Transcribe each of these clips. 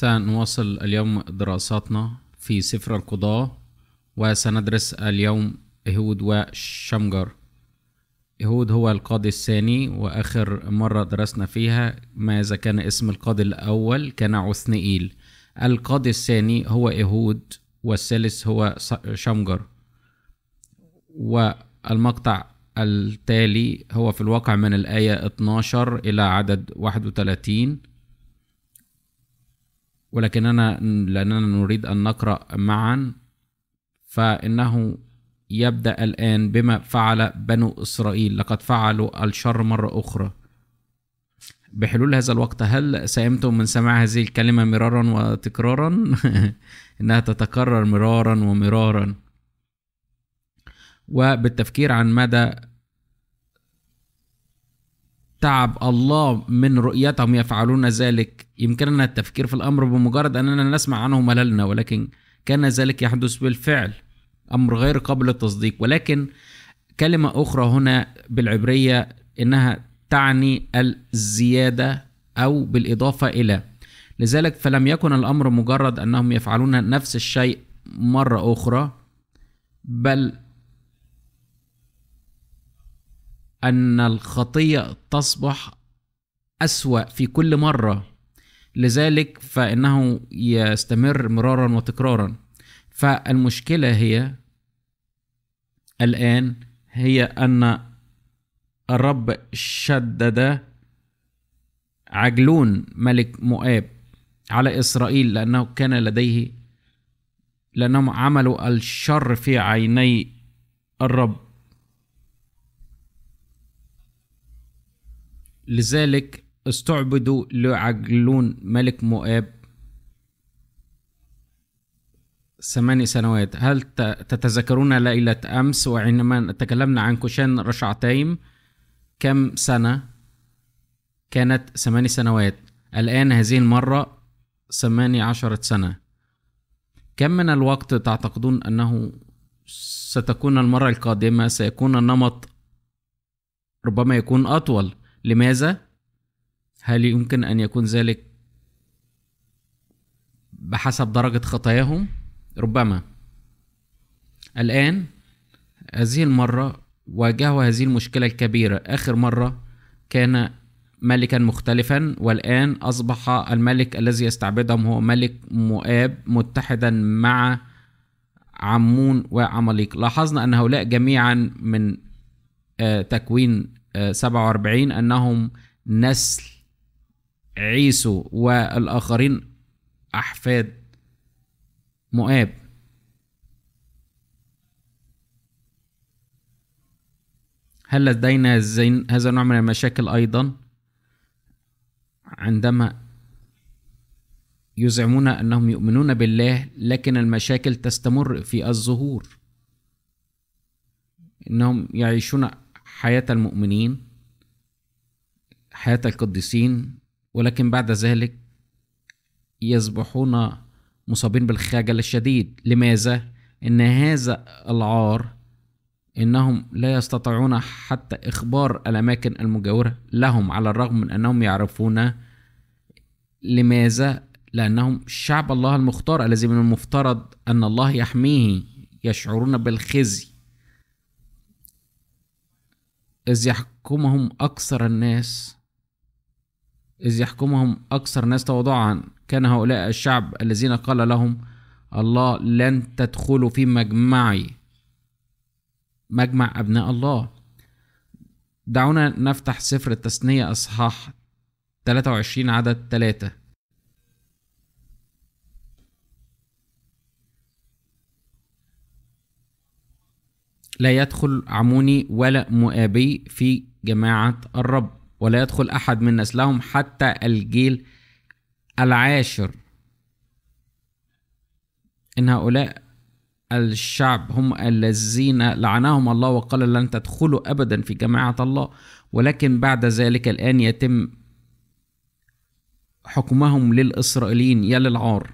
سنواصل اليوم دراساتنا في سفر القضاة وسندرس اليوم إهود وشمجر إهود هو القاضي الثاني وآخر مرة درسنا فيها ماذا كان اسم القاضي الأول كان عثنئيل القاضي الثاني هو إهود والثالث هو شمجر والمقطع التالي هو في الواقع من الآية 12 إلى عدد 31 ولكننا لأننا نريد أن نقرأ معا فإنه يبدأ الآن بما فعل بنو إسرائيل لقد فعلوا الشر مرة أخرى بحلول هذا الوقت هل سئمتم من سماع هذه الكلمة مرارا وتكرارا؟ إنها تتكرر مرارا ومرارا وبالتفكير عن مدى تعب الله من رؤيتهم يفعلون ذلك يمكننا التفكير في الأمر بمجرد أننا نسمع عنه مللنا ولكن كان ذلك يحدث بالفعل أمر غير قابل للتصديق ولكن كلمة أخرى هنا بالعبرية إنها تعني الزيادة أو بالإضافة إلى لذلك فلم يكن الأمر مجرد أنهم يفعلون نفس الشيء مرة أخرى بل أن الخطية تصبح أسوأ في كل مرة لذلك فإنه يستمر مرارا وتكرارا فالمشكلة هي الآن هي أن الرب شدد عجلون ملك مؤاب على إسرائيل لأنه كان لديه لأنهم عملوا الشر في عيني الرب لذلك استعبدوا لعجلون ملك مؤاب ثماني سنوات هل تتذكرون ليلة أمس وعندما تكلمنا عن كوشان رشعتيم كم سنة كانت ثماني سنوات الآن هذه المرة ثماني عشرة سنة كم من الوقت تعتقدون أنه ستكون المرة القادمة سيكون النمط ربما يكون أطول لماذا هل يمكن ان يكون ذلك بحسب درجه خطاياهم ربما الان هذه المره واجهوا هذه المشكله الكبيره اخر مره كان ملكا مختلفا والان اصبح الملك الذي يستعبدهم هو ملك مؤاب متحدا مع عمون وعماليق لاحظنا ان هؤلاء جميعا من آه، تكوين 47 أنهم نسل عيسو والآخرين أحفاد مؤاب هل لدينا هذا النوع من المشاكل أيضا عندما يزعمون أنهم يؤمنون بالله لكن المشاكل تستمر في الظهور انهم يعيشون حياة المؤمنين حياة القديسين ولكن بعد ذلك يصبحون مصابين بالخجل الشديد لماذا؟ إن هذا العار إنهم لا يستطيعون حتى إخبار الأماكن المجاورة لهم على الرغم من أنهم يعرفون لماذا؟ لأنهم شعب الله المختار الذي من المفترض أن الله يحميه يشعرون بالخزي إذ يحكمهم أكثر الناس إذ يحكمهم أكثر الناس تواضعا كان هؤلاء الشعب الذين قال لهم الله لن تدخلوا في مجمعي مجمع أبناء الله دعونا نفتح سفر التثنية أصحاح 23 عدد 3 لا يدخل عموني ولا مؤابي في جماعة الرب ولا يدخل أحد من نسلهم حتى الجيل العاشر إن هؤلاء الشعب هم الذين لعنهم الله وقال لن تدخلوا أبدا في جماعة الله ولكن بعد ذلك الآن يتم حكمهم للإسرائيليين يا للعار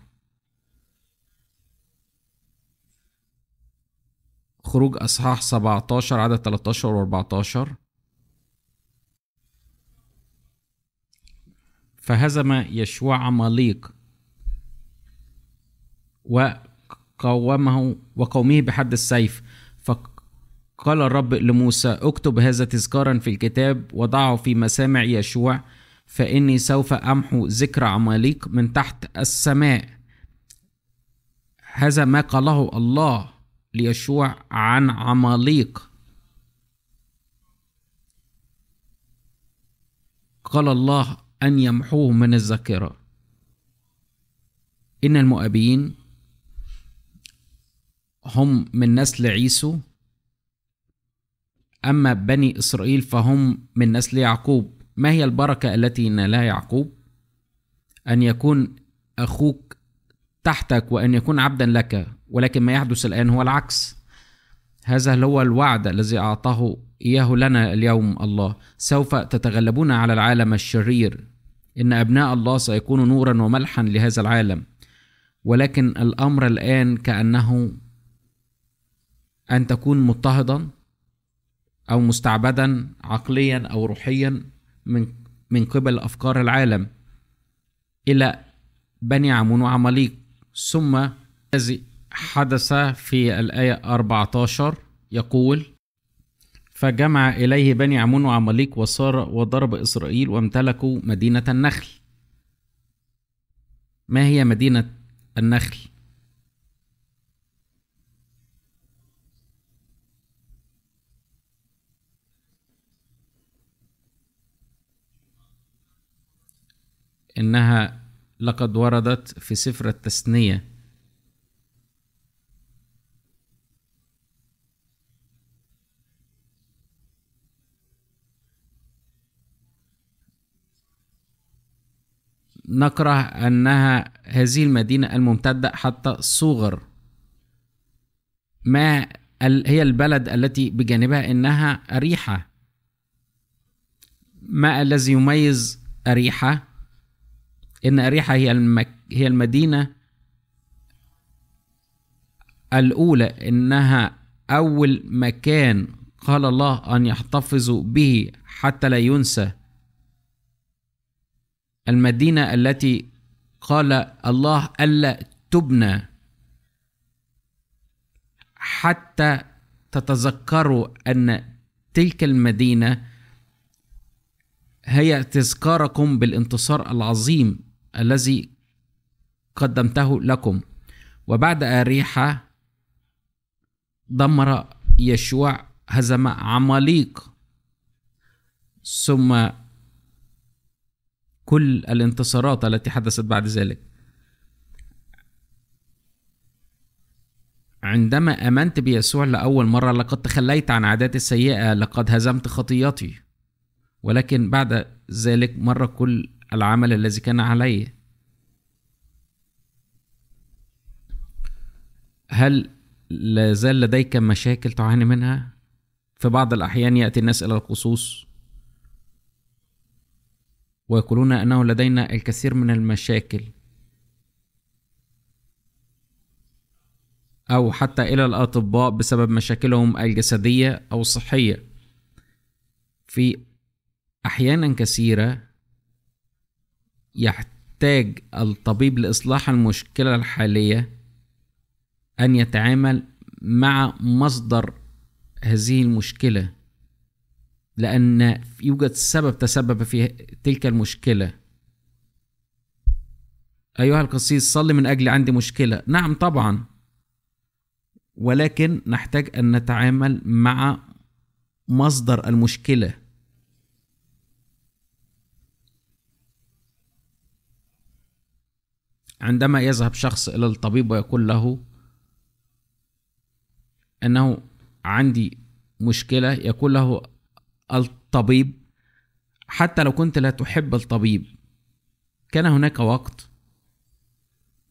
خروج اصحاح 17 عدد 13 و 14 فهزم يشوع عماليق وقومه وقومه بحد السيف فقال الرب لموسى اكتب هذا تذكارا في الكتاب وضعه في مسامع يشوع فاني سوف امحو ذكر عماليق من تحت السماء هذا ما قاله الله ليشوع عن عماليق قال الله أن يمحوه من الذاكرة إن المؤابين هم من نسل عيسو أما بني إسرائيل فهم من نسل يعقوب ما هي البركة التي نالها يعقوب أن يكون أخوك تحتك وأن يكون عبدا لك ولكن ما يحدث الآن هو العكس هذا هو الوعد الذي أعطاه إياه لنا اليوم الله سوف تتغلبون على العالم الشرير إن أبناء الله سيكونوا نورا وملحا لهذا العالم ولكن الأمر الآن كأنه أن تكون مضطهدا أو مستعبدا عقليا أو روحيا من من قبل أفكار العالم إلى بني عمون وعماليق ثم حدث في الآية 14 يقول فجمع إليه بني عمون وعماليق وصار وضرب إسرائيل وامتلكوا مدينة النخل ما هي مدينة النخل؟ إنها لقد وردت في سفر التثنية نكره أنها هذه المدينة الممتدة حتى صغر ما هي البلد التي بجانبها إنها أريحة ما الذي يميز أريحة إن أريحة هي, المك... هي المدينة الأولى إنها أول مكان قال الله أن يحتفظوا به حتى لا ينسى المدينة التي قال الله ألا تبنى حتى تتذكروا أن تلك المدينة هي تذكاركم بالانتصار العظيم الذي قدمته لكم وبعد أريحة دمر يشوع هزم عماليق ثم كل الانتصارات التي حدثت بعد ذلك عندما امنت بيسوع لاول مره لقد تخليت عن عاداتي السيئه لقد هزمت خطيتي ولكن بعد ذلك مر كل العمل الذي كان علي هل لا زال لديك مشاكل تعاني منها في بعض الاحيان ياتي الناس الى القصوص ويقولون أنه لدينا الكثير من المشاكل أو حتى إلى الأطباء بسبب مشاكلهم الجسدية أو الصحية في أحيانا كثيرة يحتاج الطبيب لإصلاح المشكلة الحالية أن يتعامل مع مصدر هذه المشكلة لأن يوجد سبب تسبب في تلك المشكلة أيها القسيس صلي من أجل عندي مشكلة نعم طبعا ولكن نحتاج أن نتعامل مع مصدر المشكلة عندما يذهب شخص إلى الطبيب ويقول له أنه عندي مشكلة يقول له الطبيب حتى لو كنت لا تحب الطبيب كان هناك وقت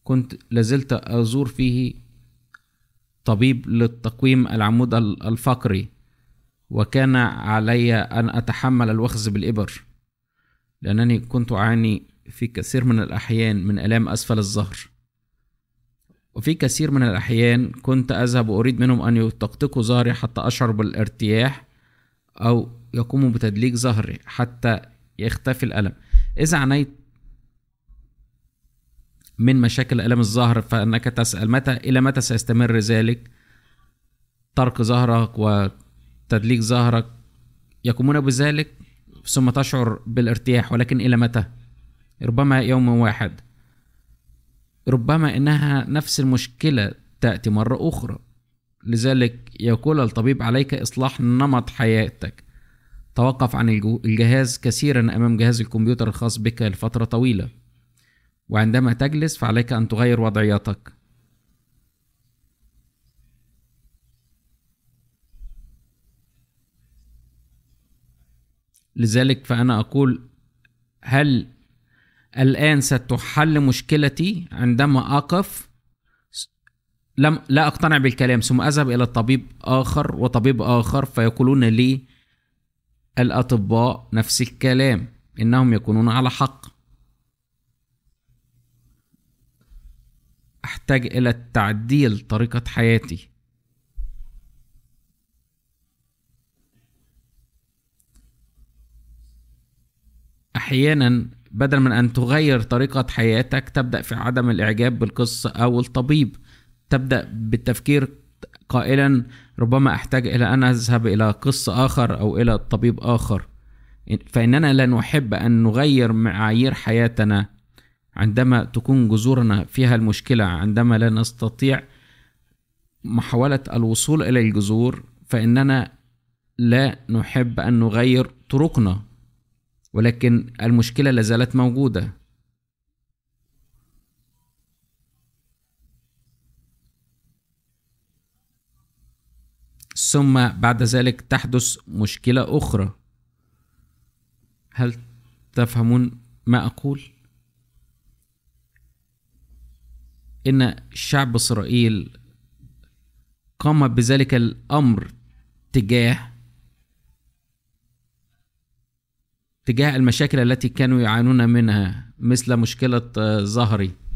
كنت لازلت أزور فيه طبيب للتقويم العمود الفقري وكان علي أن أتحمل الوخز بالإبر لأنني كنت أعاني في كثير من الأحيان من آلام أسفل الظهر وفي كثير من الأحيان كنت أذهب وأريد منهم أن يطقطقوا ظهري حتى أشعر بالارتياح أو يقوم بتدليك ظهره حتى يختفي الألم إذا عانيت من مشاكل ألم الظهر فإنك تسأل متى إلى متى سيستمر ذلك ترك ظهرك وتدليك ظهرك يقومون بذلك ثم تشعر بالارتياح ولكن إلى متى ربما يوم واحد ربما إنها نفس المشكلة تأتي مرة أخرى لذلك يقول الطبيب عليك إصلاح نمط حياتك توقف عن الجهاز كثيرا أمام جهاز الكمبيوتر الخاص بك لفترة طويلة وعندما تجلس فعليك أن تغير وضعيتك لذلك فأنا أقول هل الآن ستحل مشكلتي عندما أقف لم لا أقتنع بالكلام ثم أذهب إلى الطبيب آخر وطبيب آخر فيقولون لي الأطباء نفس الكلام إنهم يكونون على حق أحتاج إلى تعديل طريقة حياتي أحيانا بدل من أن تغير طريقة حياتك تبدأ في عدم الإعجاب بالقصة أو الطبيب تبدأ بالتفكير قائلا ربما أحتاج إلى أن أذهب إلى قص آخر أو إلى طبيب آخر فإننا لا نحب أن نغير معايير حياتنا عندما تكون جذورنا فيها المشكلة عندما لا نستطيع محاولة الوصول إلى الجذور فإننا لا نحب أن نغير طرقنا ولكن المشكلة لازالت موجودة ثم بعد ذلك تحدث مشكلة أخرى هل تفهمون ما أقول؟ إن شعب إسرائيل قام بذلك الأمر تجاه تجاه المشاكل التي كانوا يعانون منها مثل مشكلة ظهري آه،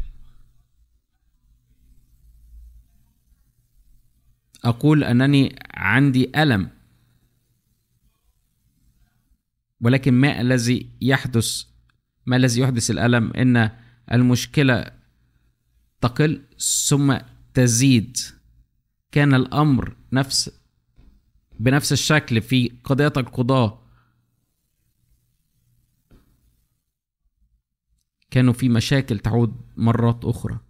أقول أنني عندي ألم ولكن ما الذي يحدث ما الذي يحدث الألم إن المشكلة تقل ثم تزيد كان الأمر نفس بنفس الشكل في قضية القضاء كانوا في مشاكل تعود مرات أخرى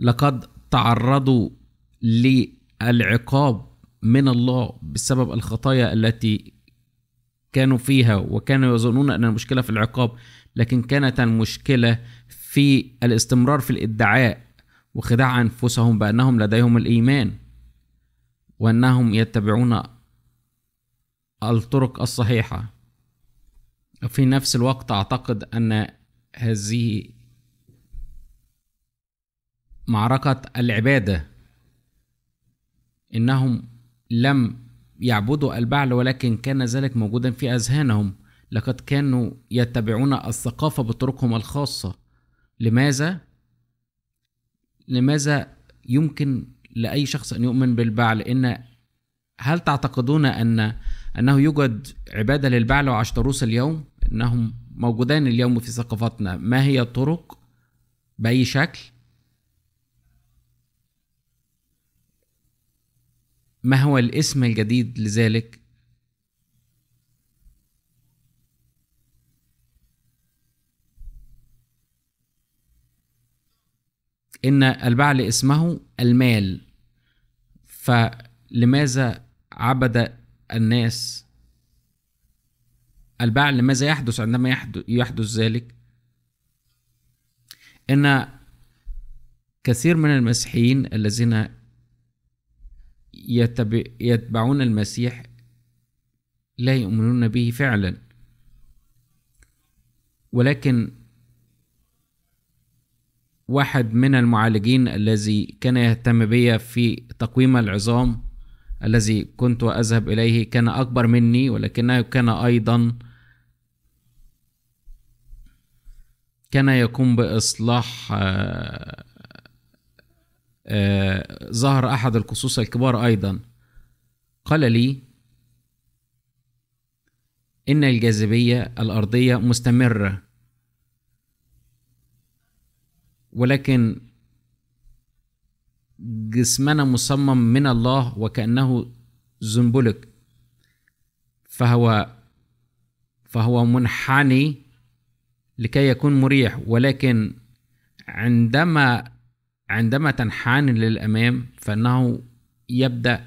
لقد تعرضوا للعقاب من الله بسبب الخطايا التي كانوا فيها وكانوا يظنون ان المشكله في العقاب لكن كانت المشكله في الاستمرار في الادعاء وخداع انفسهم بانهم لديهم الايمان وانهم يتبعون الطرق الصحيحه في نفس الوقت اعتقد ان هذه معركة العبادة إنهم لم يعبدوا البعل ولكن كان ذلك موجودا في أذهانهم لقد كانوا يتبعون الثقافة بطرقهم الخاصة لماذا؟ لماذا يمكن لأي شخص أن يؤمن بالبعل إن هل تعتقدون أن أنه يوجد عبادة للبعل وعشتروس اليوم؟ أنهم موجودان اليوم في ثقافتنا ما هي الطرق؟ بأي شكل؟ ما هو الاسم الجديد لذلك ان البعل اسمه المال فلماذا عبد الناس البعل ماذا يحدث عندما يحدث ذلك ان كثير من المسيحيين الذين يتبعون المسيح لا يؤمنون به فعلا ولكن واحد من المعالجين الذي كان يهتم بي في تقويم العظام الذي كنت أذهب إليه كان أكبر مني ولكنه كان أيضا كان يقوم بإصلاح آه، ظهر أحد القصوص الكبار أيضا قال لي إن الجاذبية الأرضية مستمرة ولكن جسمنا مصمم من الله وكأنه زنبلك فهو فهو منحني لكي يكون مريح ولكن عندما عندما تنحن للأمام فإنه يبدأ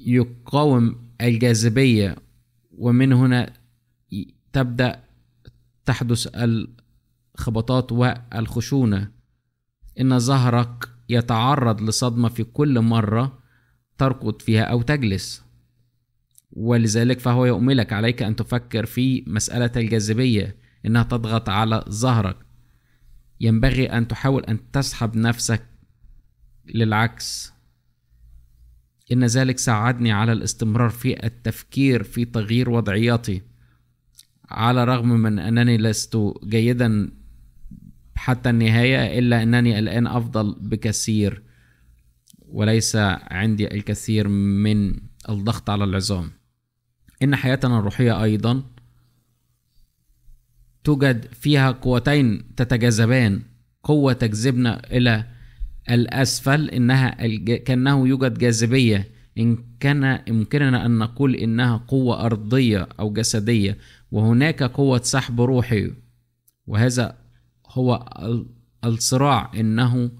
يقاوم الجاذبية ومن هنا تبدأ تحدث الخبطات والخشونة إن ظهرك يتعرض لصدمة في كل مرة تركض فيها أو تجلس ولذلك فهو يؤملك عليك أن تفكر في مسألة الجاذبية إنها تضغط على ظهرك ينبغي أن تحاول أن تسحب نفسك للعكس إن ذلك ساعدني على الاستمرار في التفكير في تغيير وضعياتي على الرغم من أنني لست جيدا حتى النهاية إلا أنني الآن أفضل بكثير وليس عندي الكثير من الضغط على العظام إن حياتنا الروحية أيضا توجد فيها قوتين تتجاذبان قوة تجذبنا إلى الأسفل إنها الج... كأنه يوجد جاذبية إن كان يمكننا أن نقول إنها قوة أرضية أو جسدية وهناك قوة سحب روحي وهذا هو الصراع إنه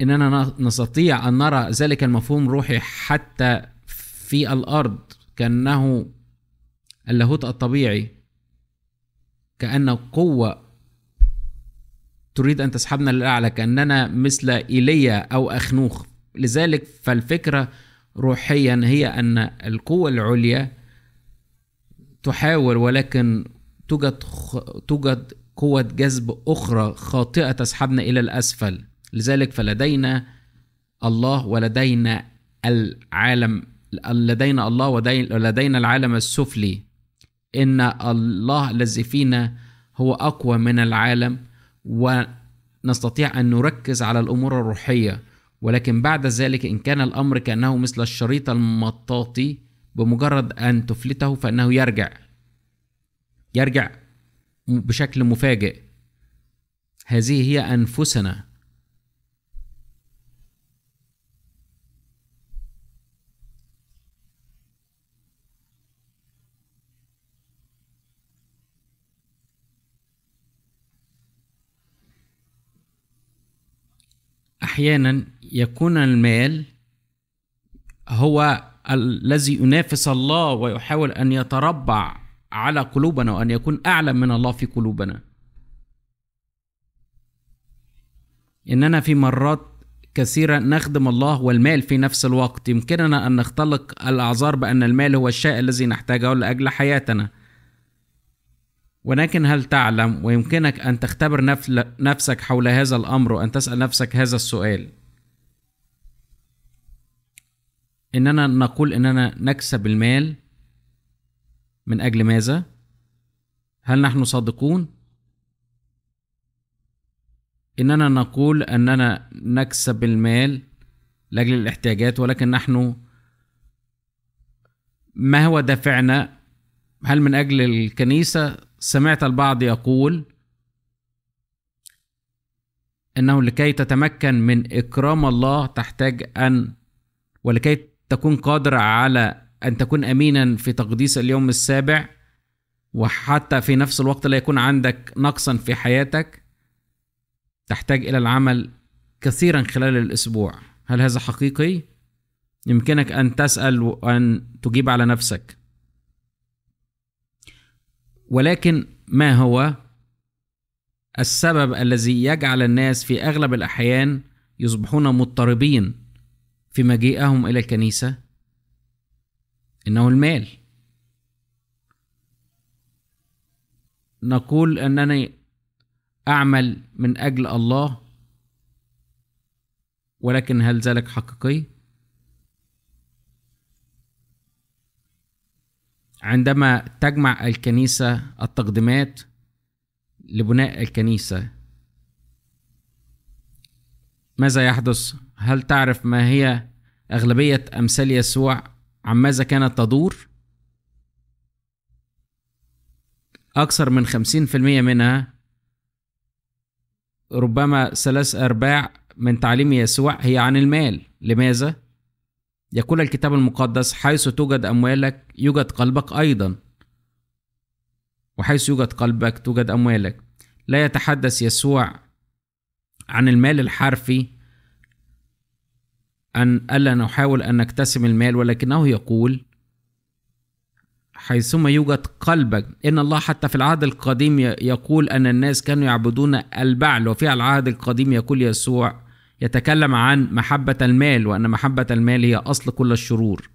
إننا نستطيع أن نرى ذلك المفهوم روحي حتى في الأرض كأنه اللاهوت الطبيعي كأن قوة تريد أن تسحبنا للأعلى كأننا مثل إيليا أو أخنوخ لذلك فالفكرة روحيا هي أن القوة العليا تحاول ولكن توجد توجد قوة جذب أخرى خاطئة تسحبنا إلى الأسفل لذلك فلدينا الله ولدينا العالم لدينا الله ولدينا العالم السفلي ان الله الذي فينا هو اقوى من العالم ونستطيع ان نركز على الامور الروحيه ولكن بعد ذلك ان كان الامر كانه مثل الشريط المطاطي بمجرد ان تفلته فانه يرجع يرجع بشكل مفاجئ هذه هي انفسنا احيانا يكون المال هو الذي ينافس الله ويحاول ان يتربع على قلوبنا وان يكون اعلم من الله في قلوبنا اننا في مرات كثيرة نخدم الله والمال في نفس الوقت يمكننا أن نختلق الأعذار بأن المال هو الشيء الذي نحتاجه لأجل حياتنا ولكن هل تعلم ويمكنك أن تختبر نفسك حول هذا الأمر وأن تسأل نفسك هذا السؤال إننا نقول إننا نكسب المال من أجل ماذا؟ هل نحن صادقون؟ إننا نقول أننا نكسب المال لأجل الاحتياجات ولكن نحن ما هو دافعنا؟ هل من أجل الكنيسة سمعت البعض يقول انه لكي تتمكن من اكرام الله تحتاج ان ولكي تكون قادر على ان تكون امينا في تقديس اليوم السابع وحتى في نفس الوقت لا يكون عندك نقصا في حياتك تحتاج الى العمل كثيرا خلال الاسبوع هل هذا حقيقي يمكنك ان تسال وان تجيب على نفسك ولكن ما هو السبب الذي يجعل الناس في اغلب الاحيان يصبحون مضطربين في مجيئهم الى الكنيسه انه المال نقول انني اعمل من اجل الله ولكن هل ذلك حقيقي عندما تجمع الكنيسة التقديمات لبناء الكنيسة ماذا يحدث؟ هل تعرف ما هي أغلبية أمثال يسوع عن ماذا كانت تدور؟ أكثر من خمسين في المية منها ربما ثلاث أرباع من تعليم يسوع هي عن المال لماذا؟ يقول الكتاب المقدس حيث توجد أموالك يوجد قلبك أيضا وحيث يوجد قلبك توجد أموالك لا يتحدث يسوع عن المال الحرفي أن ألا نحاول أن نكتسب المال ولكنه يقول حيثما يوجد قلبك إن الله حتى في العهد القديم يقول أن الناس كانوا يعبدون البعل وفي العهد القديم يقول يسوع يتكلم عن محبة المال وأن محبة المال هي أصل كل الشرور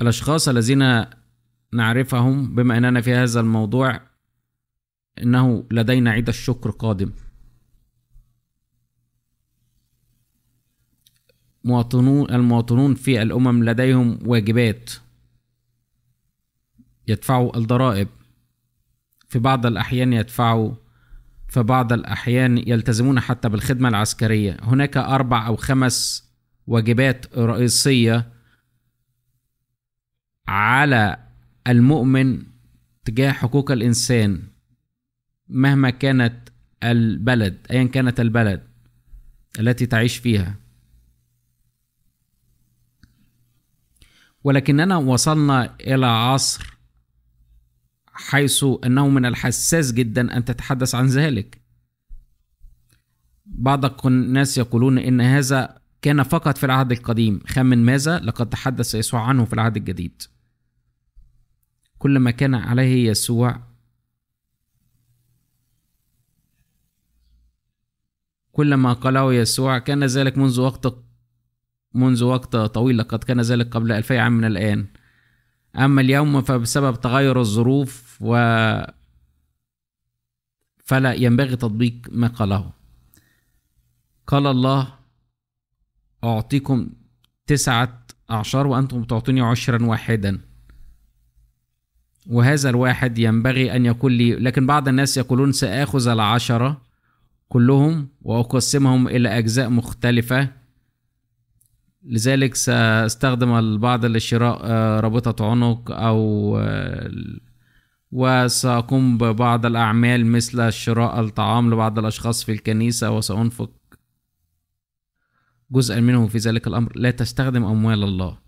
الأشخاص الذين نعرفهم بما أننا في هذا الموضوع إنه لدينا عيد الشكر قادم مواطنون المواطنون في الأمم لديهم واجبات يدفعوا الضرائب في بعض الأحيان يدفعوا في بعض الأحيان يلتزمون حتى بالخدمة العسكرية هناك أربع أو خمس واجبات رئيسية على المؤمن تجاه حقوق الإنسان مهما كانت البلد أيا كانت البلد التي تعيش فيها ولكننا وصلنا إلى عصر حيث انه من الحساس جدا ان تتحدث عن ذلك بعض الناس يقولون ان هذا كان فقط في العهد القديم خمن ماذا لقد تحدث يسوع عنه في العهد الجديد كل ما كان عليه يسوع كل ما قاله يسوع كان ذلك منذ وقت منذ وقت طويل لقد كان ذلك قبل ألفي عام من الآن أما اليوم فبسبب تغير الظروف و فلا ينبغي تطبيق ما قاله قال الله أعطيكم تسعة أعشار وأنتم تعطوني عشرا واحدا وهذا الواحد ينبغي أن يكون لي لكن بعض الناس يقولون سآخذ العشرة كلهم وأقسمهم إلى أجزاء مختلفة لذلك سأستخدم البعض لشراء آه، رابطة عنق أو آه، وسأقوم ببعض الأعمال مثل شراء الطعام لبعض الأشخاص في الكنيسة وسأنفق جزءا منه في ذلك الأمر لا تستخدم أموال الله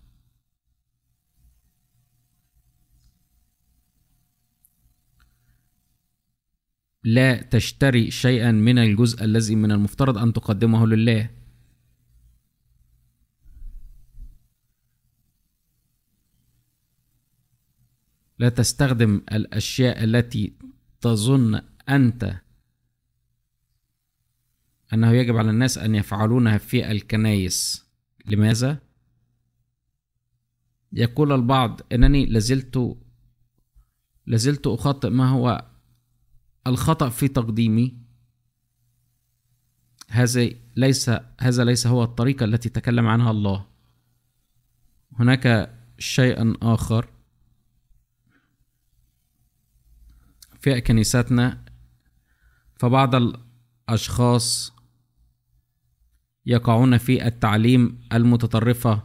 لا تشتري شيئا من الجزء الذي من المفترض أن تقدمه لله لا تستخدم الأشياء التي تظن أنت أنه يجب على الناس أن يفعلونها في الكنايس لماذا؟ يقول البعض أنني لازلت لازلت أخطئ ما هو الخطأ في تقديمي هذا ليس هذا ليس هو الطريقة التي تكلم عنها الله هناك شيء آخر في كنيستنا فبعض الأشخاص يقعون في التعليم المتطرفة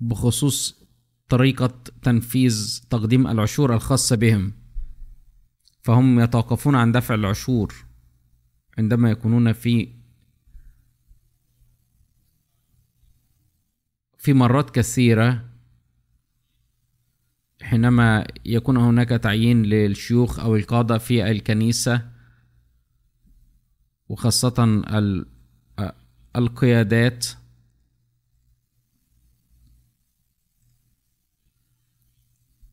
بخصوص طريقة تنفيذ تقديم العشور الخاصة بهم فهم يتوقفون عن دفع العشور عندما يكونون في في مرات كثيرة حينما يكون هناك تعيين للشيوخ أو القادة في الكنيسة وخاصة القيادات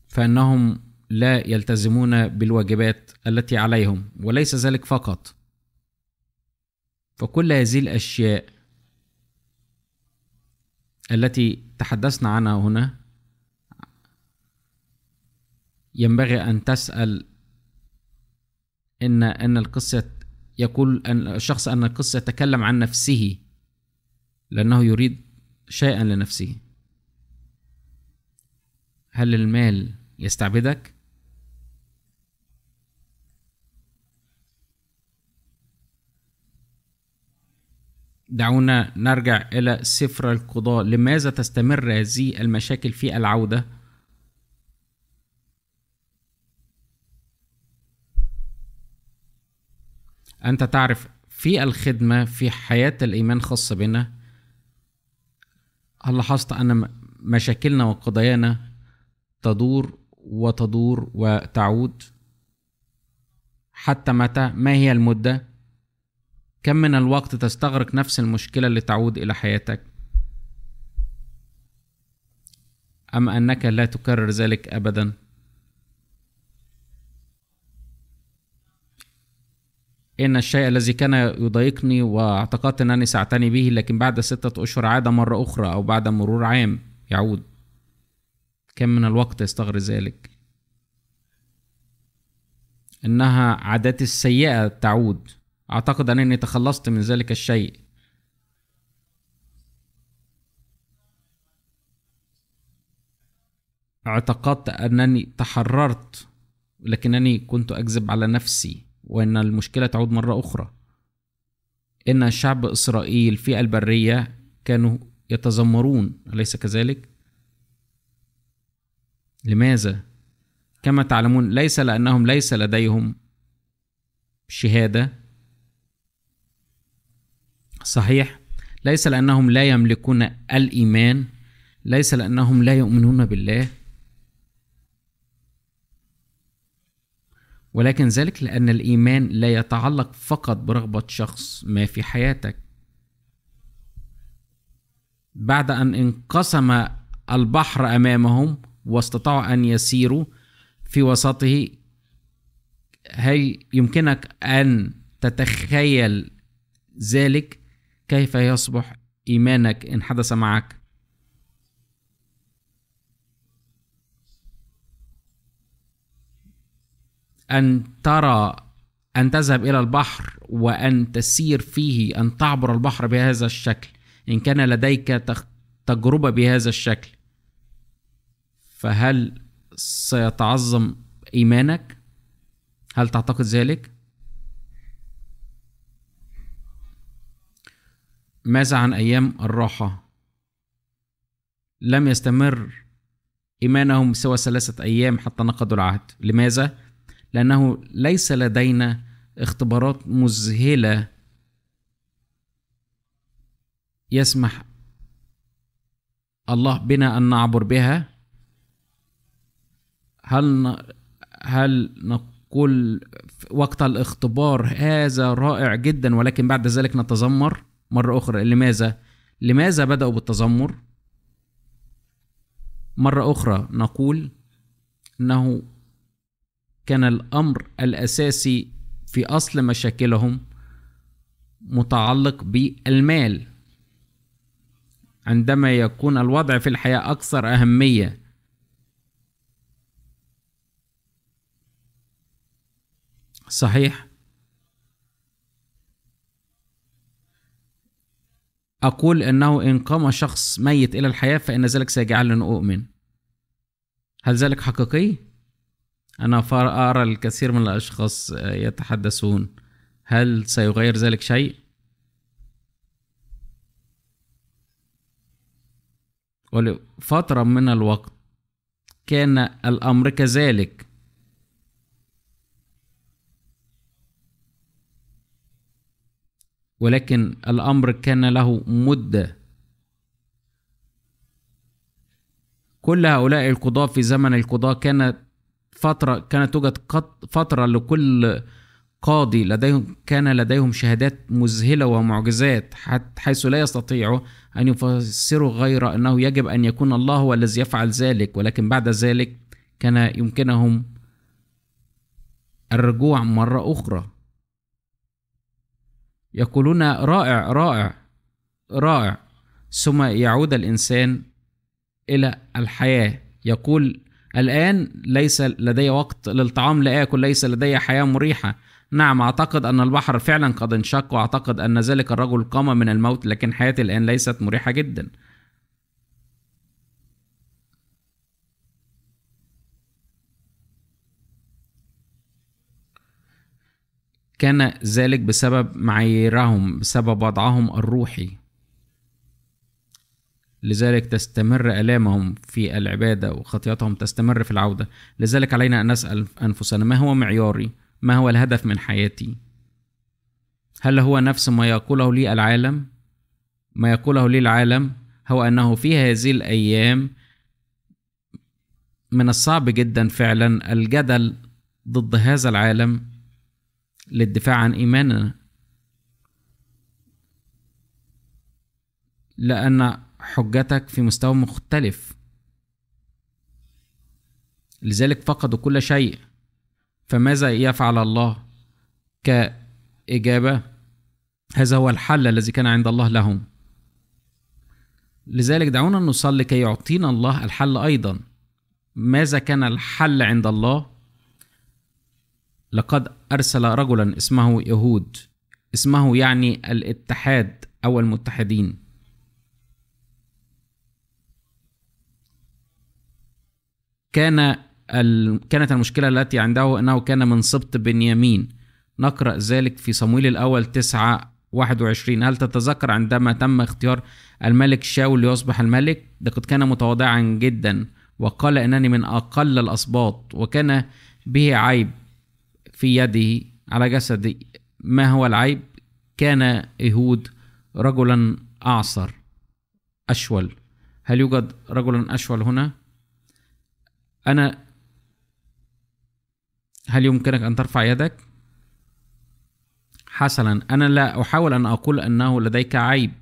فإنهم لا يلتزمون بالواجبات التي عليهم وليس ذلك فقط فكل هذه الأشياء التي تحدثنا عنها هنا ينبغي أن تسأل إن إن القصة يقول أن الشخص أن القصة يتكلم عن نفسه لأنه يريد شيئا لنفسه هل المال يستعبدك؟ دعونا نرجع إلى سفر القضاء لماذا تستمر هذه المشاكل في العودة أنت تعرف في الخدمة في حياة الإيمان خاصة بنا هل لاحظت أن مشاكلنا وقضايانا تدور وتدور وتعود حتى متى ما هي المدة كم من الوقت تستغرق نفس المشكلة لتعود إلى حياتك أم أنك لا تكرر ذلك أبداً إن الشيء الذي كان يضايقني واعتقدت أنني سأعتني به لكن بعد ستة أشهر عاد مرة أخرى أو بعد مرور عام يعود كم من الوقت يستغرق ذلك إنها عاداتي السيئة تعود أعتقد أنني تخلصت من ذلك الشيء اعتقدت أنني تحررت لكنني كنت أكذب على نفسي وأن المشكلة تعود مرة أخرى إن شعب إسرائيل في البرية كانوا يتذمرون أليس كذلك؟ لماذا؟ كما تعلمون ليس لأنهم ليس لديهم شهادة صحيح ليس لأنهم لا يملكون الإيمان ليس لأنهم لا يؤمنون بالله ولكن ذلك لأن الإيمان لا يتعلق فقط برغبة شخص ما في حياتك بعد أن انقسم البحر أمامهم واستطاعوا أن يسيروا في وسطه هل يمكنك أن تتخيل ذلك كيف يصبح إيمانك إن حدث معك أن ترى أن تذهب إلى البحر وأن تسير فيه أن تعبر البحر بهذا الشكل إن كان لديك تجربة بهذا الشكل فهل سيتعظم إيمانك؟ هل تعتقد ذلك؟ ماذا عن أيام الراحة؟ لم يستمر إيمانهم سوى ثلاثة أيام حتى نقضوا العهد لماذا؟ لأنه ليس لدينا اختبارات مذهلة يسمح الله بنا أن نعبر بها هل هل نقول وقت الاختبار هذا رائع جدا ولكن بعد ذلك نتذمر مرة أخرى لماذا؟ لماذا بدأوا بالتذمر؟ مرة أخرى نقول أنه كان الأمر الأساسي في أصل مشاكلهم متعلق بالمال عندما يكون الوضع في الحياة أكثر أهمية صحيح أقول أنه إن قام شخص ميت إلى الحياة فإن ذلك سيجعلني أؤمن هل ذلك حقيقي؟ أنا أرى الكثير من الأشخاص آه، يتحدثون هل سيغير ذلك شيء؟ ولفترة من الوقت كان الأمر كذلك ولكن الأمر كان له مدة كل هؤلاء القضاة في زمن القضاة كانت فترة كانت توجد فترة لكل قاضي لديهم كان لديهم شهادات مذهلة ومعجزات حيث لا يستطيع أن يفسروا غير أنه يجب أن يكون الله هو الذي يفعل ذلك ولكن بعد ذلك كان يمكنهم الرجوع مرة أخرى يقولون رائع رائع رائع ثم يعود الإنسان إلى الحياة يقول الآن ليس لدي وقت للطعام لآكل ليس لدي حياة مريحة نعم أعتقد أن البحر فعلا قد انشق وأعتقد أن ذلك الرجل قام من الموت لكن حياتي الآن ليست مريحة جدا كان ذلك بسبب معاييرهم بسبب وضعهم الروحي لذلك تستمر آلامهم في العبادة وخطيئتهم تستمر في العودة لذلك علينا أن نسأل أنفسنا ما هو معياري ما هو الهدف من حياتي هل هو نفس ما يقوله لي العالم ما يقوله لي العالم هو أنه في هذه الأيام من الصعب جدا فعلا الجدل ضد هذا العالم للدفاع عن إيماننا لأن حجتك في مستوى مختلف لذلك فقدوا كل شيء فماذا يفعل الله كإجابة هذا هو الحل الذي كان عند الله لهم لذلك دعونا نصلي كي يعطينا الله الحل أيضا ماذا كان الحل عند الله لقد أرسل رجلا اسمه يهود اسمه يعني الاتحاد أو المتحدين كان ال... كانت المشكلة التي عنده أنه كان من سبط بنيامين نقرأ ذلك في صمويل الأول تسعة 21 هل تتذكر عندما تم اختيار الملك شاول ليصبح الملك لقد كان متواضعا جدا وقال انني من اقل الاسباط وكان به عيب في يده على جسدي ما هو العيب كان ايهود رجلا اعصر اشول هل يوجد رجل اشول هنا أنا هل يمكنك أن ترفع يدك؟ حسنا أنا لا أحاول أن أقول أنه لديك عيب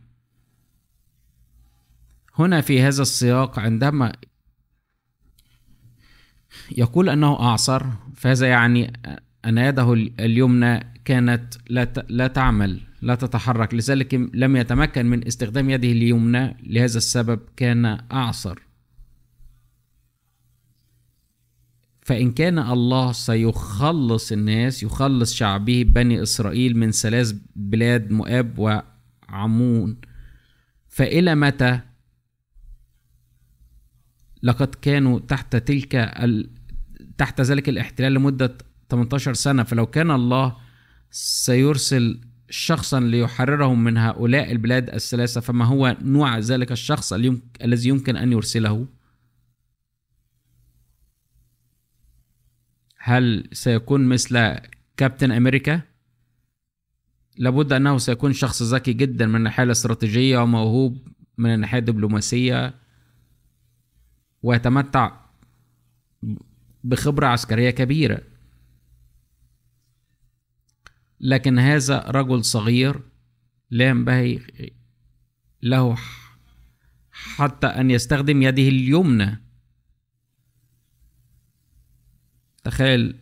هنا في هذا السياق عندما يقول أنه أعصر فهذا يعني أن يده اليمنى كانت لا تعمل لا تتحرك لذلك لم يتمكن من استخدام يده اليمنى لهذا السبب كان أعصر فإن كان الله سيخلص الناس يخلص شعبه بني إسرائيل من ثلاث بلاد مؤاب وعمون فإلى متى لقد كانوا تحت تلك ال... تحت ذلك الاحتلال لمدة 18 سنة فلو كان الله سيرسل شخصا ليحررهم من هؤلاء البلاد الثلاثة فما هو نوع ذلك الشخص الذي يمكن أن يرسله؟ هل سيكون مثل كابتن أمريكا؟ لابد أنه سيكون شخص ذكي جدا من الناحية الاستراتيجية وموهوب من الناحية الدبلوماسية ويتمتع بخبرة عسكرية كبيرة لكن هذا رجل صغير لا ينبغي له حتى أن يستخدم يده اليمنى تخيل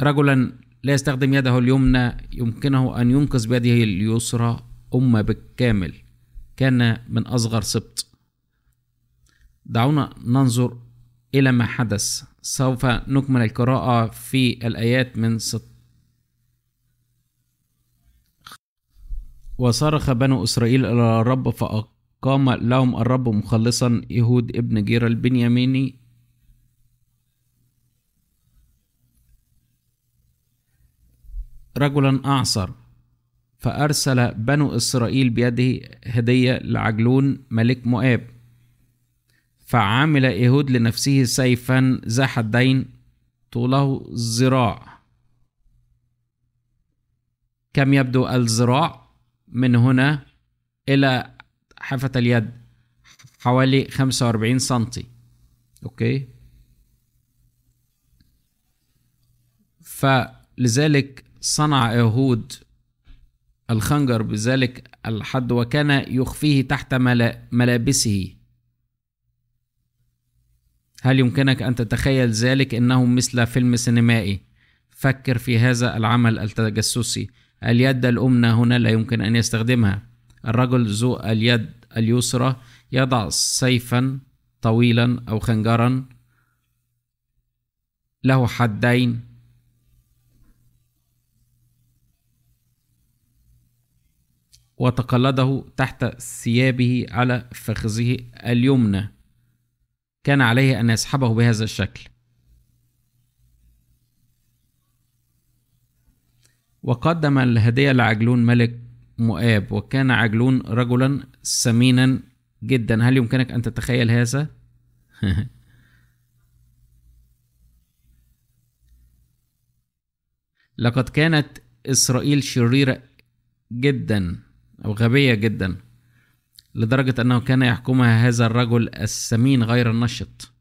رجلا لا يستخدم يده اليمنى يمكنه أن ينقذ بيده اليسرى أمة بالكامل كان من أصغر سبط دعونا ننظر إلى ما حدث سوف نكمل القراءة في الآيات من ست وصرخ بنو إسرائيل إلى الرب فأقام لهم الرب مخلصا يهود ابن جير البنياميني رجلا أعصر فأرسل بنو إسرائيل بيده هدية لعجلون ملك مؤاب فعمل إيهود لنفسه سيفا ذا حدين طوله ذراع كم يبدو الذراع من هنا إلى حافة اليد حوالي 45 سنتي أوكي فلذلك صنع يهود الخنجر بذلك الحد وكان يخفيه تحت ملابسه هل يمكنك أن تتخيل ذلك إنه مثل فيلم سينمائي فكر في هذا العمل التجسسي اليد الأمنى هنا لا يمكن أن يستخدمها الرجل ذو اليد اليسرى يضع سيفا طويلا أو خنجرا له حدين وتقلده تحت ثيابه على فخذه اليمنى كان عليه أن يسحبه بهذا الشكل وقدم الهدية لعجلون ملك مؤاب وكان عجلون رجلا سمينا جدا هل يمكنك أن تتخيل هذا؟ لقد كانت إسرائيل شريرة جدا أو غبية جدا لدرجة أنه كان يحكمها هذا الرجل السمين غير النشط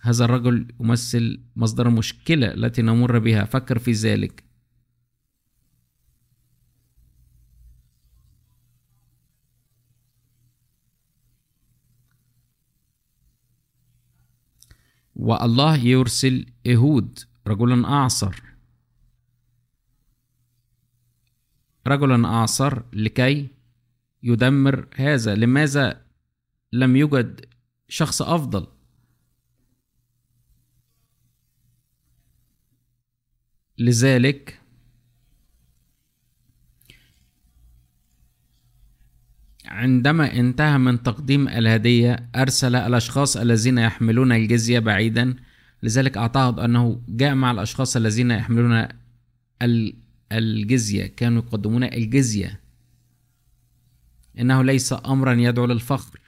هذا الرجل يمثل مصدر المشكلة التي نمر بها فكر في ذلك والله يرسل إيهود رجلا أعصر رجلا اعصر لكي يدمر هذا لماذا لم يوجد شخص افضل لذلك عندما انتهى من تقديم الهدية أرسل الأشخاص الذين يحملون الجزية بعيدا لذلك أعتقد أنه جاء مع الأشخاص الذين يحملون الجزية كانوا يقدمون الجزية إنه ليس أمرا يدعو للفخر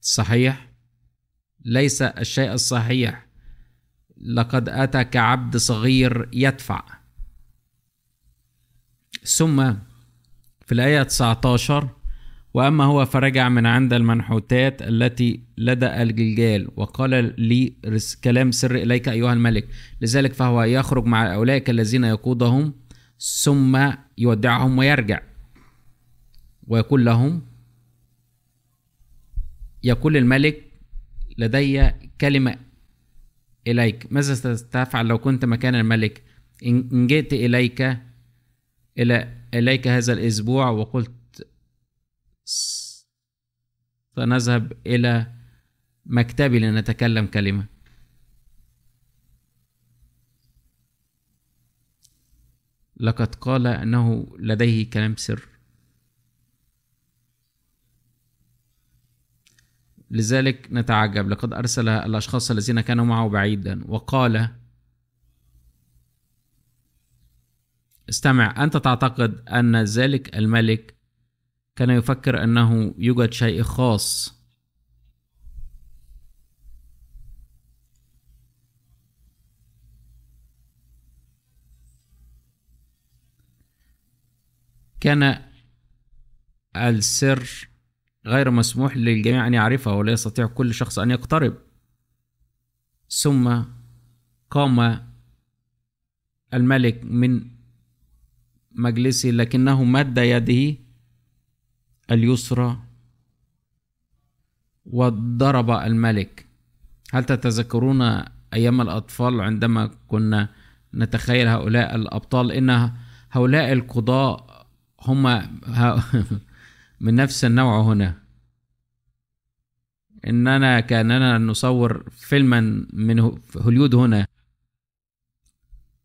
صحيح ليس الشيء الصحيح لقد أتى كعبد صغير يدفع ثم في الآية 19 وأما هو فرجع من عند المنحوتات التي لدى الجلجال وقال لي كلام سر إليك أيها الملك لذلك فهو يخرج مع أولئك الذين يقودهم ثم يودعهم ويرجع ويقول لهم يقول الملك لدي كلمة إليك ماذا ستفعل لو كنت مكان الملك إن جئت إليك إلى إليك هذا الأسبوع وقلت سنذهب إلى مكتبي لنتكلم كلمة لقد قال أنه لديه كلام سر لذلك نتعجب لقد أرسل الأشخاص الذين كانوا معه بعيدا وقال استمع أنت تعتقد أن ذلك الملك كان يفكر أنه يوجد شيء خاص كان السر غير مسموح للجميع أن يعرفه ولا يستطيع كل شخص أن يقترب ثم قام الملك من مجلسه لكنه مد يده اليسرى وضرب الملك هل تتذكرون أيام الأطفال عندما كنا نتخيل هؤلاء الأبطال إن هؤلاء القضاء هم من نفس النوع هنا إننا كأننا نصور فيلما من هوليود هنا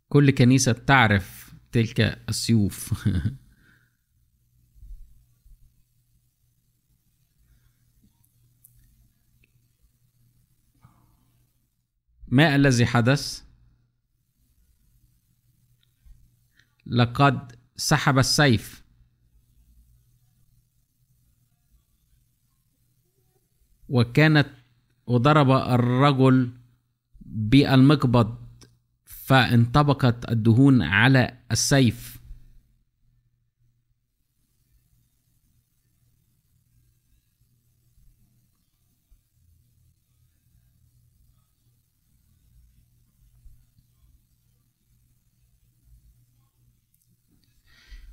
كل كنيسة تعرف تلك السيوف ما الذي حدث لقد سحب السيف وكانت وضرب الرجل بالمقبض فانطبقت الدهون على السيف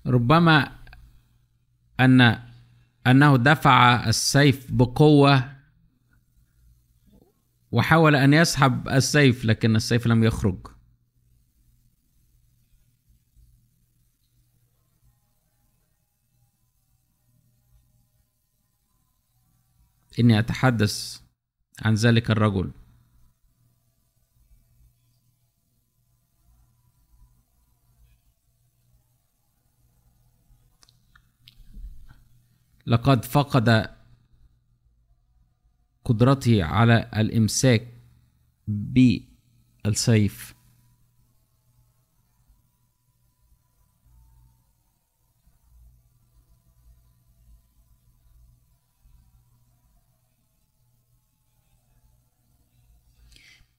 ربما أن أنه دفع السيف بقوة وحاول أن يسحب السيف لكن السيف لم يخرج إني أتحدث عن ذلك الرجل لقد فقد قدرته على الامساك بالسيف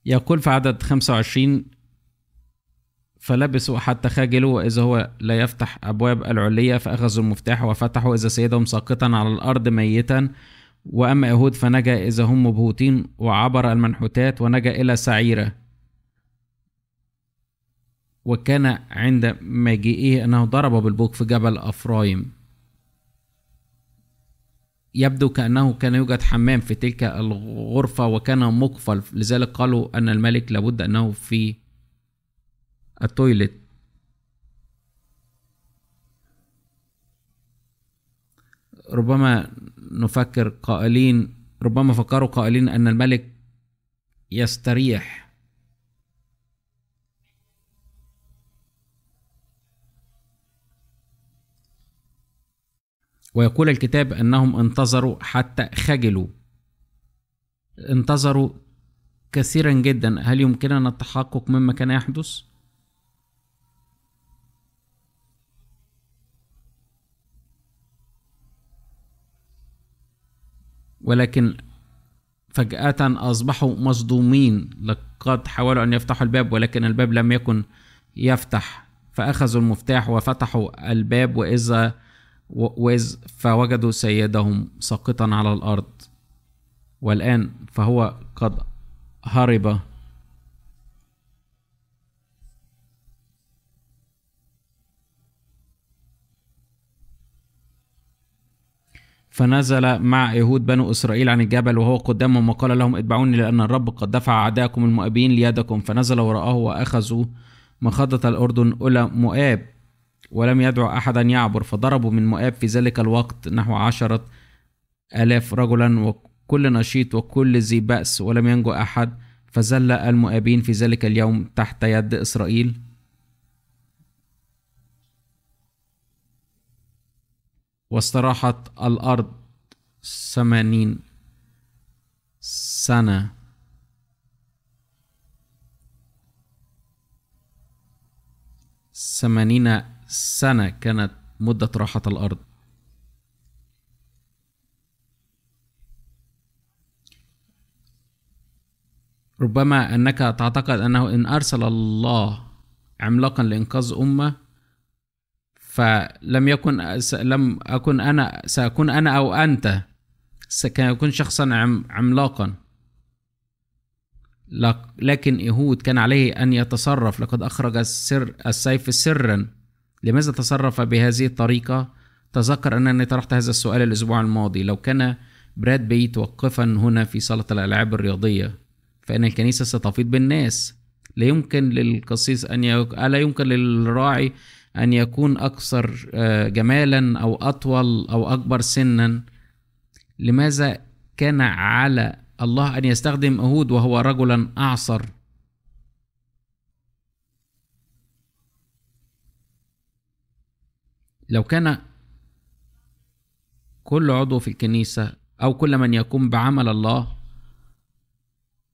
يقول في عدد 25 فلبسوا حتى خجلوا وإذا هو لا يفتح أبواب العلية فأخذوا المفتاح وفتحوا إذا سيدهم ساقطا على الأرض ميتا وأما يهود فنجا إذا هم مبهوتين وعبر المنحوتات ونجا إلى سعيرة وكان عند مجيئه أنه ضرب بالبوق في جبل أفرايم يبدو كأنه كان يوجد حمام في تلك الغرفة وكان مقفل لذلك قالوا أن الملك لابد أنه في التويلت ربما نفكر قائلين ربما فكروا قائلين أن الملك يستريح ويقول الكتاب أنهم انتظروا حتى خجلوا انتظروا كثيرا جدا هل يمكننا التحقق مما كان يحدث؟ ولكن فجأة أصبحوا مصدومين لقد حاولوا أن يفتحوا الباب ولكن الباب لم يكن يفتح فأخذوا المفتاح وفتحوا الباب وإذا وإذ فوجدوا سيدهم ساقطا على الأرض والآن فهو قد هرب فنزل مع يهود بنو إسرائيل عن الجبل وهو قدامهم وقال لهم اتبعوني لأن الرب قد دفع أعداءكم المؤابين ليدكم فنزل وراءه وأخذوا مخضة الأردن أولى مؤاب ولم يدع أحدا يعبر فضربوا من مؤاب في ذلك الوقت نحو عشرة آلاف رجلا وكل نشيط وكل ذي بأس ولم ينجو أحد فزل المؤابين في ذلك اليوم تحت يد إسرائيل واستراحت الأرض ثمانين سنة ثمانين سنة كانت مدة راحة الأرض ربما أنك تعتقد أنه إن أرسل الله عملاقا لإنقاذ أمة فلم يكن لم اكن انا ساكون انا او انت سيكون شخصا عملاقا لكن إيهود كان عليه أن يتصرف لقد أخرج السر السيف سرا لماذا تصرف بهذه الطريقة؟ تذكر أنني طرحت هذا السؤال الأسبوع الماضي لو كان براد بيت واقفا هنا في صالة الألعاب الرياضية فإن الكنيسة ستفيض بالناس لا يمكن للقسيس أن يك... لا يمكن للراعي ان يكون اكثر آه، جمالا او اطول او اكبر سنا لماذا كان على الله ان يستخدم اهود وهو رجلا اعصر لو كان كل عضو في الكنيسه او كل من يقوم بعمل الله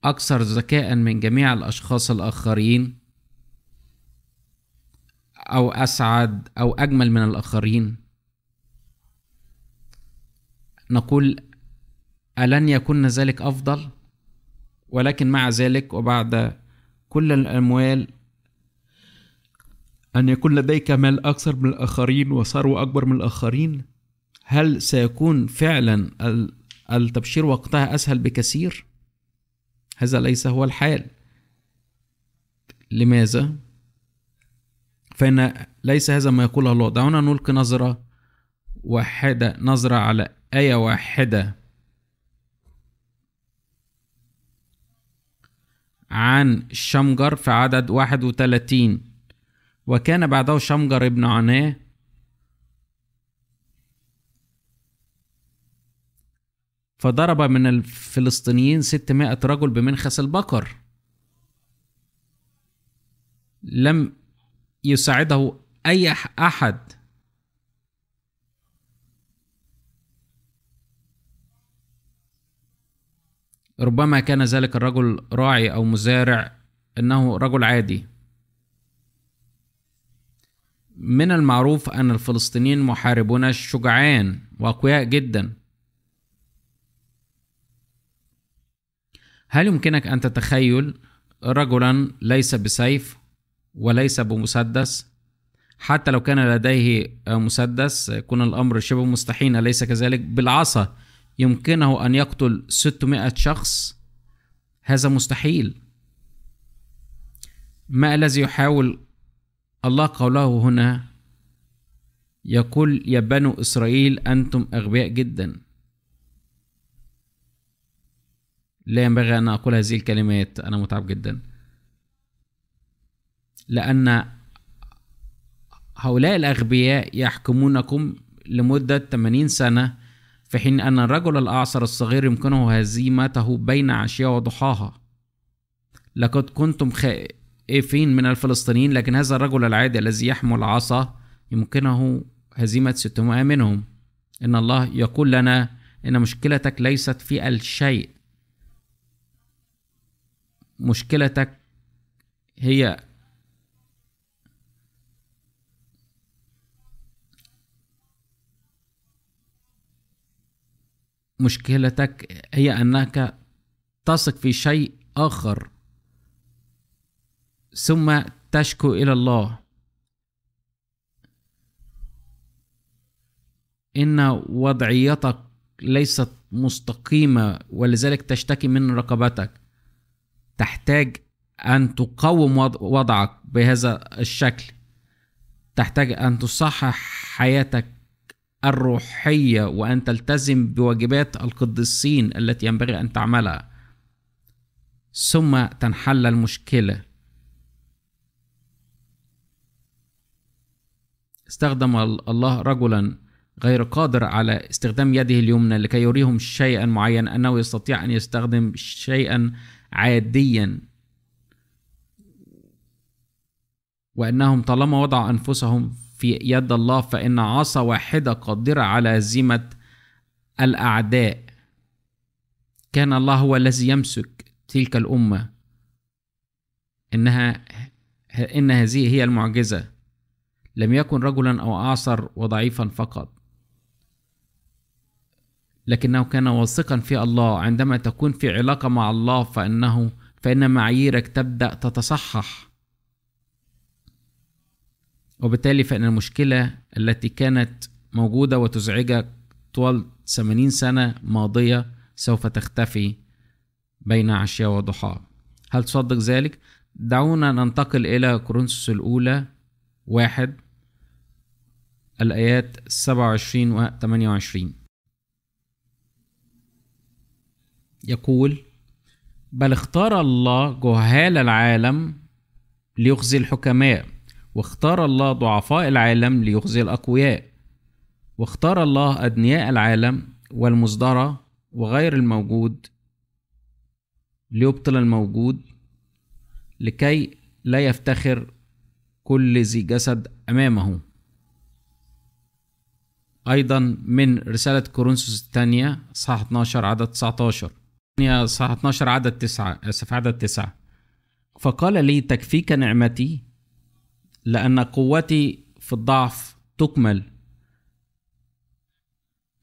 اكثر ذكاء من جميع الاشخاص الاخرين او اسعد او اجمل من الاخرين نقول الن يكون ذلك افضل ولكن مع ذلك وبعد كل الاموال ان يكون لديك مال اكثر من الاخرين وثروه اكبر من الاخرين هل سيكون فعلا التبشير وقتها اسهل بكثير هذا ليس هو الحال لماذا فإن ليس هذا ما يقوله الله دعونا نلقي نظرة واحدة نظرة على آية واحدة عن شمجر في عدد 31 وكان بعده شمجر ابن عناه فضرب من الفلسطينيين 600 رجل بمنخس البقر لم يساعده أي أحد ربما كان ذلك الرجل راعي أو مزارع أنه رجل عادي من المعروف أن الفلسطينيين محاربون شجعان وأقوياء جدا هل يمكنك أن تتخيل رجلا ليس بسيف وليس بمسدس حتى لو كان لديه مسدس يكون الأمر شبه مستحيل أليس كذلك بالعصا يمكنه أن يقتل 600 شخص هذا مستحيل ما الذي يحاول الله قوله هنا يقول يا بنو إسرائيل أنتم أغبياء جدا لا ينبغي أن أقول هذه الكلمات أنا متعب جدا لأن هؤلاء الأغبياء يحكمونكم لمدة 80 سنة في حين أن الرجل الأعصر الصغير يمكنه هزيمته بين عشية وضحاها لقد كنتم خائفين من الفلسطينيين لكن هذا الرجل العادي الذي يحمل عصا يمكنه هزيمة 600 منهم إن الله يقول لنا إن مشكلتك ليست في الشيء مشكلتك هي مشكلتك هي أنك تثق في شيء آخر ثم تشكو إلى الله إن وضعيتك ليست مستقيمة ولذلك تشتكي من رقبتك تحتاج أن تقوم وضعك بهذا الشكل تحتاج أن تصحح حياتك الروحية وأن تلتزم بواجبات القديسين التي ينبغي أن تعملها ثم تنحل المشكلة استخدم الله رجلا غير قادر على استخدام يده اليمنى لكي يريهم شيئا معين أنه يستطيع أن يستخدم شيئا عاديا وأنهم طالما وضعوا أنفسهم في يد الله فإن عصا واحدة قادرة على هزيمة الأعداء كان الله هو الذي يمسك تلك الأمة إنها إن هذه هي المعجزة لم يكن رجلا أو أعصر وضعيفا فقط لكنه كان واثقا في الله عندما تكون في علاقة مع الله فإنه فإن معاييرك تبدأ تتصحح وبالتالي فإن المشكلة التي كانت موجودة وتزعجك طوال 80 سنة ماضية سوف تختفي بين عشية وضحاها هل تصدق ذلك؟ دعونا ننتقل إلى كورنثوس الأولى واحد الآيات 27 و 28 يقول بل اختار الله جهال العالم ليخزي الحكماء واختار الله ضعفاء العالم ليخزي الأقوياء واختار الله أدنياء العالم والمصدرة وغير الموجود ليبطل الموجود لكي لا يفتخر كل ذي جسد أمامه أيضا من رسالة كورنثوس الثانية صح 12 عدد 19 صح 12 عدد 9 آسف عدد 9 فقال لي تكفيك نعمتي لأن قوتي في الضعف تكمل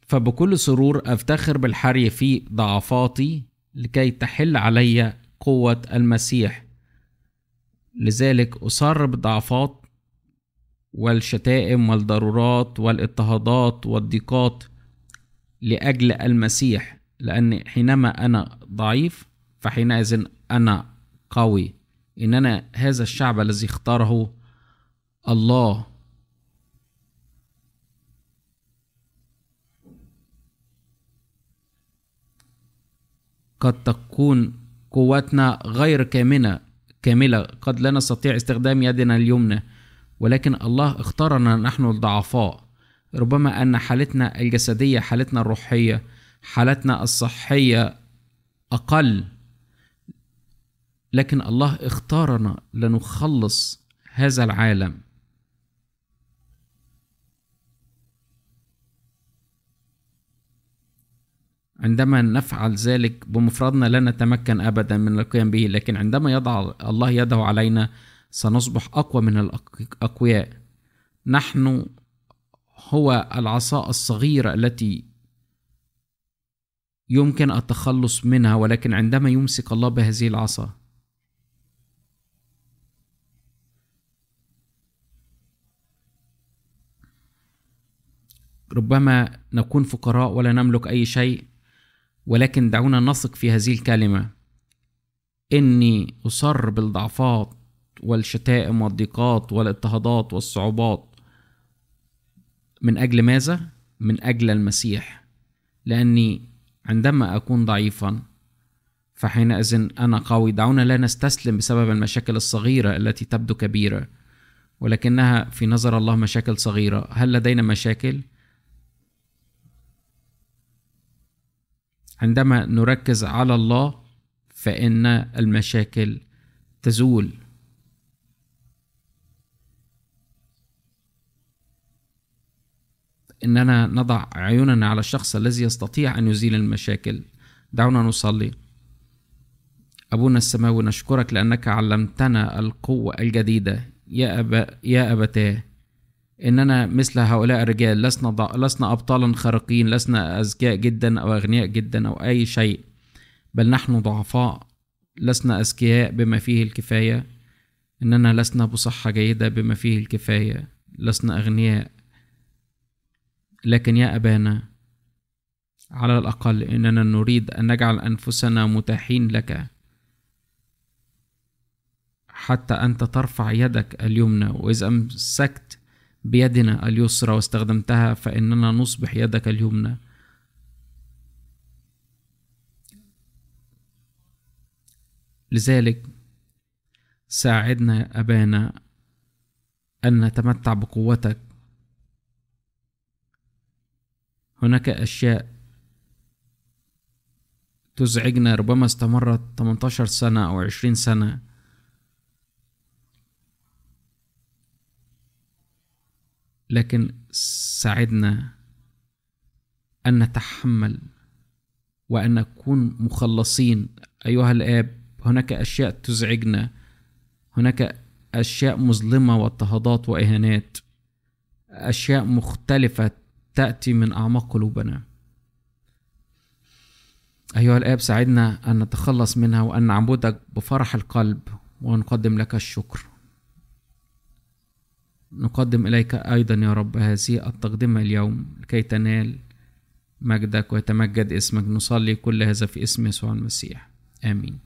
فبكل سرور أفتخر بالحري في ضعفاتي لكي تحل علي قوة المسيح لذلك أصر بالضعفات والشتائم والضرورات والاضطهادات والضيقات لأجل المسيح لأن حينما أنا ضعيف فحينئذ أنا قوي إننا هذا الشعب الذي اختاره الله قد تكون قوتنا غير كامنة كاملة قد لا نستطيع استخدام يدنا اليمنى ولكن الله اختارنا نحن الضعفاء ربما أن حالتنا الجسدية حالتنا الروحية حالتنا الصحية أقل لكن الله اختارنا لنخلص هذا العالم عندما نفعل ذلك بمفردنا لا نتمكن أبدا من القيام به لكن عندما يضع الله يده علينا سنصبح أقوى من الأقوياء نحن هو العصا الصغيرة التي يمكن التخلص منها ولكن عندما يمسك الله بهذه العصا ربما نكون فقراء ولا نملك أي شيء ولكن دعونا نثق في هذه الكلمة إني أصر بالضعفات والشتائم والضيقات والاضطهادات والصعوبات من أجل ماذا؟ من أجل المسيح لأني عندما أكون ضعيفا فحينئذ أنا قوي دعونا لا نستسلم بسبب المشاكل الصغيرة التي تبدو كبيرة ولكنها في نظر الله مشاكل صغيرة هل لدينا مشاكل؟ عندما نركز على الله فإن المشاكل تزول اننا نضع عيوننا على الشخص الذي يستطيع ان يزيل المشاكل دعونا نصلي ابونا السماوي نشكرك لانك علمتنا القوه الجديده يا ابا يا ابتاه اننا مثل هؤلاء الرجال لسنا ضع... لسنا ابطالا خارقين لسنا اذكياء جدا او اغنياء جدا او اي شيء بل نحن ضعفاء لسنا اذكياء بما فيه الكفايه اننا لسنا بصحه جيده بما فيه الكفايه لسنا اغنياء لكن يا ابانا على الاقل اننا نريد ان نجعل انفسنا متاحين لك حتى انت ترفع يدك اليمنى واذا امسكت بيدنا اليسرى واستخدمتها فإننا نصبح يدك اليمنى لذلك ساعدنا يا أبانا أن نتمتع بقوتك هناك أشياء تزعجنا ربما استمرت 18 سنة أو 20 سنة لكن ساعدنا أن نتحمل وأن نكون مخلصين أيها الآب هناك أشياء تزعجنا هناك أشياء مظلمة واضطهادات وإهانات أشياء مختلفة تأتي من أعماق قلوبنا أيها الآب ساعدنا أن نتخلص منها وأن نعبدك بفرح القلب ونقدم لك الشكر نقدم إليك أيضا يا رب هذه التقدمة اليوم لكي تنال مجدك ويتمجد اسمك نصلي كل هذا في اسم يسوع المسيح آمين